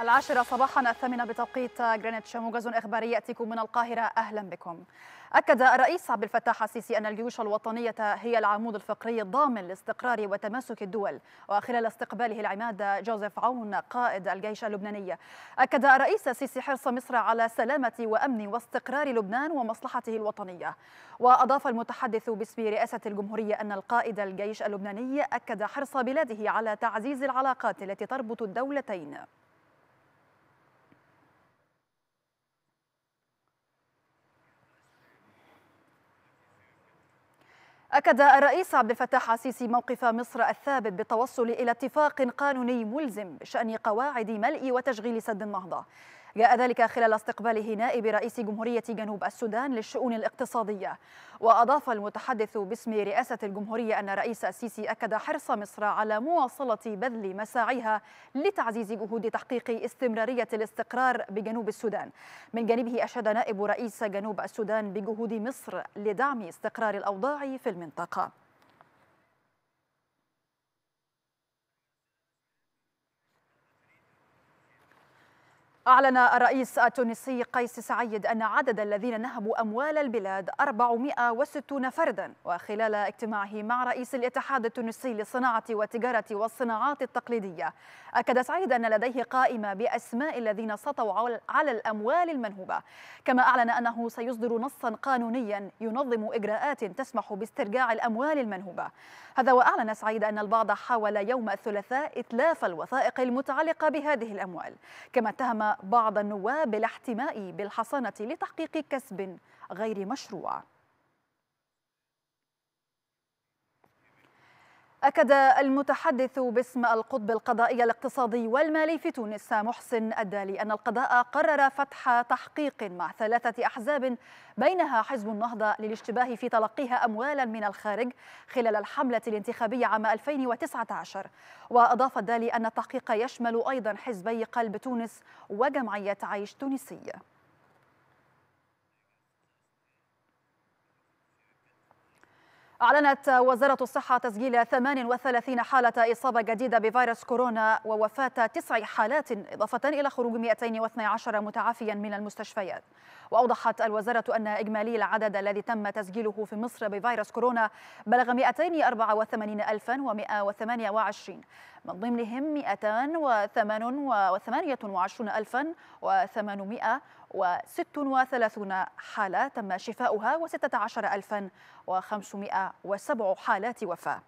العاشرة صباحا الثامنة بتوقيت جرينتش موجز إخباري يأتيكم من القاهرة أهلا بكم أكد الرئيس عبد الفتاح السيسي أن الجيوش الوطنية هي العمود الفقري الضامن لاستقرار وتماسك الدول وخلال استقباله العماد جوزيف عون قائد الجيش اللبناني أكد الرئيس السيسي حرص مصر على سلامة وأمن واستقرار لبنان ومصلحته الوطنية وأضاف المتحدث باسم رئاسة الجمهورية أن القائد الجيش اللبناني أكد حرص بلاده على تعزيز العلاقات التي تربط الدولتين أكد الرئيس عبد الفتاح السيسي موقف مصر الثابت بالتوصل إلى اتفاق قانوني ملزم بشأن قواعد ملء وتشغيل سد النهضة جاء ذلك خلال استقباله نائب رئيس جمهورية جنوب السودان للشؤون الاقتصادية وأضاف المتحدث باسم رئاسة الجمهورية أن رئيس السيسي أكد حرص مصر على مواصلة بذل مساعيها لتعزيز جهود تحقيق استمرارية الاستقرار بجنوب السودان من جانبه أشاد نائب رئيس جنوب السودان بجهود مصر لدعم استقرار الأوضاع في المنطقة أعلن الرئيس التونسي قيس سعيد أن عدد الذين نهبوا أموال البلاد 460 فردا وخلال اجتماعه مع رئيس الاتحاد التونسي للصناعة والتجارة والصناعات التقليدية أكد سعيد أن لديه قائمة بأسماء الذين سطوا على الأموال المنهوبة كما أعلن أنه سيصدر نصا قانونيا ينظم إجراءات تسمح باسترجاع الأموال المنهوبة هذا وأعلن سعيد أن البعض حاول يوم الثلاثاء إتلاف الوثائق المتعلقة بهذه الأموال كما اتهم بعض النواب الاحتماء بالحصانة لتحقيق كسب غير مشروع أكد المتحدث باسم القطب القضائي الاقتصادي والمالي في تونس محسن الدالي أن القضاء قرر فتح تحقيق مع ثلاثة أحزاب بينها حزب النهضة للاشتباه في تلقيها أموالا من الخارج خلال الحملة الانتخابية عام 2019 وأضاف الدالي أن التحقيق يشمل أيضا حزبي قلب تونس وجمعية عيش تونسية أعلنت وزارة الصحة تسجيل 38 حالة إصابة جديدة بفيروس كورونا ووفاة تسع حالات إضافة إلى خروج 212 متعافيا من المستشفيات وأوضحت الوزارة أن إجمالي العدد الذي تم تسجيله في مصر بفيروس كورونا بلغ 284128 من ضمنهم 228 و 36 حالة تم شفاؤها و16507 حالات وفاة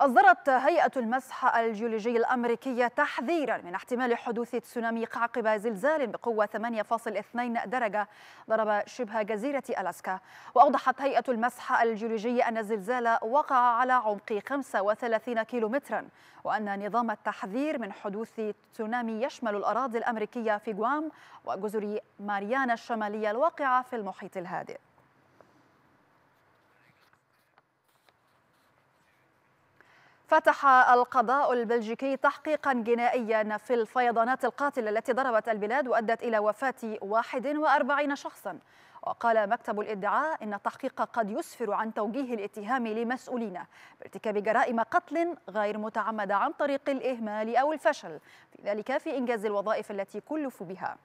أصدرت هيئة المسح الجيولوجي الأمريكية تحذيرا من احتمال حدوث تسونامي عقب زلزال بقوة 8.2 درجة ضرب شبه جزيرة ألاسكا وأوضحت هيئة المسح الجيولوجي أن الزلزال وقع على عمق 35 كيلومترا وأن نظام التحذير من حدوث تسونامي يشمل الأراضي الأمريكية في غوام وجزر ماريانا الشمالية الواقعة في المحيط الهادئ فتح القضاء البلجيكي تحقيقا جنائيا في الفيضانات القاتلة التي ضربت البلاد وأدت إلى وفاة 41 شخصا وقال مكتب الادعاء إن التحقيق قد يسفر عن توجيه الاتهام لمسؤولين بارتكاب جرائم قتل غير متعمدة عن طريق الإهمال أو الفشل في ذلك في إنجاز الوظائف التي كلفوا بها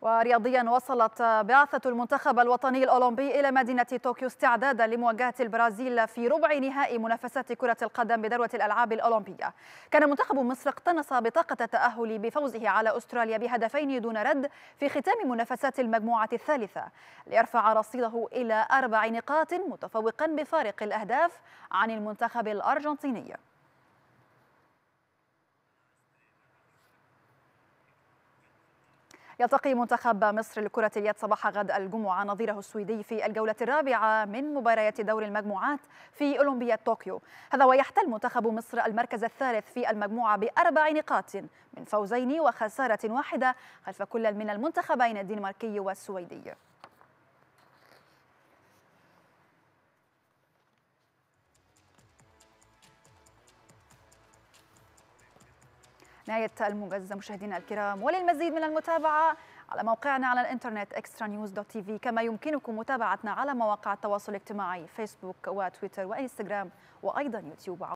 ورياضيا وصلت بعثة المنتخب الوطني الأولمبي إلى مدينة طوكيو استعدادا لمواجهة البرازيل في ربع نهائي منافسات كرة القدم بدورة الألعاب الأولمبية كان منتخب مصر اقتنص بطاقة التأهل بفوزه على أستراليا بهدفين دون رد في ختام منافسات المجموعة الثالثة ليرفع رصيده إلى أربع نقاط متفوقا بفارق الأهداف عن المنتخب الأرجنتيني يلتقي منتخب مصر لكرة اليد صباح غد الجمعة نظيره السويدي في الجولة الرابعة من مباريات دور المجموعات في أولمبياد طوكيو هذا ويحتل منتخب مصر المركز الثالث في المجموعة بأربع نقاط من فوزين وخسارة واحدة خلف كل من المنتخبين الدنماركي والسويدي نهاية الموجز مشاهدينا الكرام وللمزيد من المتابعة على موقعنا على الانترنت اكسترا نيوز دوت تي في كما يمكنكم متابعتنا على مواقع التواصل الاجتماعي فيسبوك وتويتر وانستغرام وايضا يوتيوب